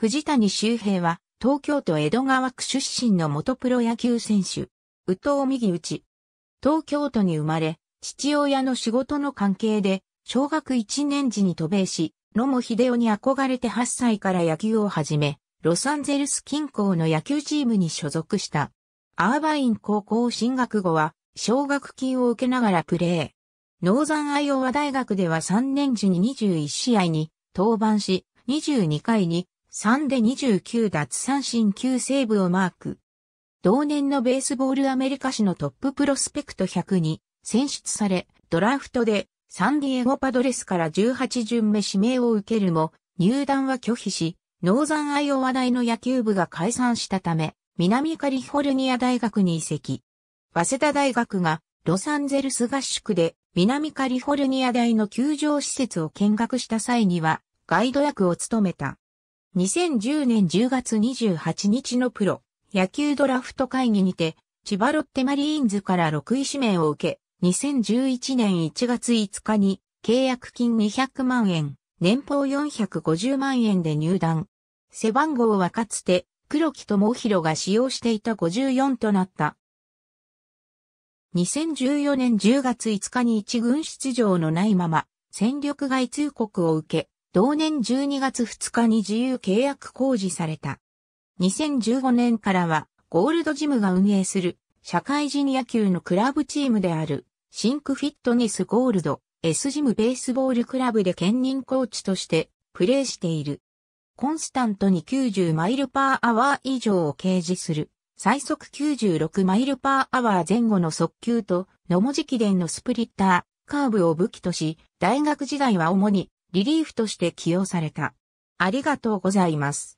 藤谷周平は、東京都江戸川区出身の元プロ野球選手、宇藤右内。東京都に生まれ、父親の仕事の関係で、小学1年時に渡米し、野茂秀夫に憧れて8歳から野球を始め、ロサンゼルス近郊の野球チームに所属した。アーバイン高校進学後は、奨学金を受けながらプレー。ノーザンアイオワ大学では3年時に21試合に登板し、22回に3で29奪三振9セーブをマーク。同年のベースボールアメリカ史のトッププロスペクト100に選出され、ドラフトでサンディエゴパドレスから18巡目指名を受けるも、入団は拒否し、ノーザンアイオワ大の野球部が解散したため、南カリフォルニア大学に移籍。早稲田大学がロサンゼルス合宿で南カリフォルニア大の球場施設を見学した際にはガイド役を務めた。2010年10月28日のプロ野球ドラフト会議にて、千葉ロッテマリーンズから6位指名を受け、2011年1月5日に契約金200万円、年俸450万円で入団。背番号はかつて黒木智弘が使用していた54となった。2014年10月5日に一軍出場のないまま、戦力外通告を受け、同年12月2日に自由契約公示された。2015年からは、ゴールドジムが運営する、社会人野球のクラブチームである、シンクフィットネスゴールド、S ジムベースボールクラブで兼任コーチとして、プレーしている。コンスタントに90マイルパーアワー以上を掲示する、最速96マイルパーアワー前後の速球と、野茂直伝のスプリッター、カーブを武器とし、大学時代は主にリリーフとして起用された。ありがとうございます。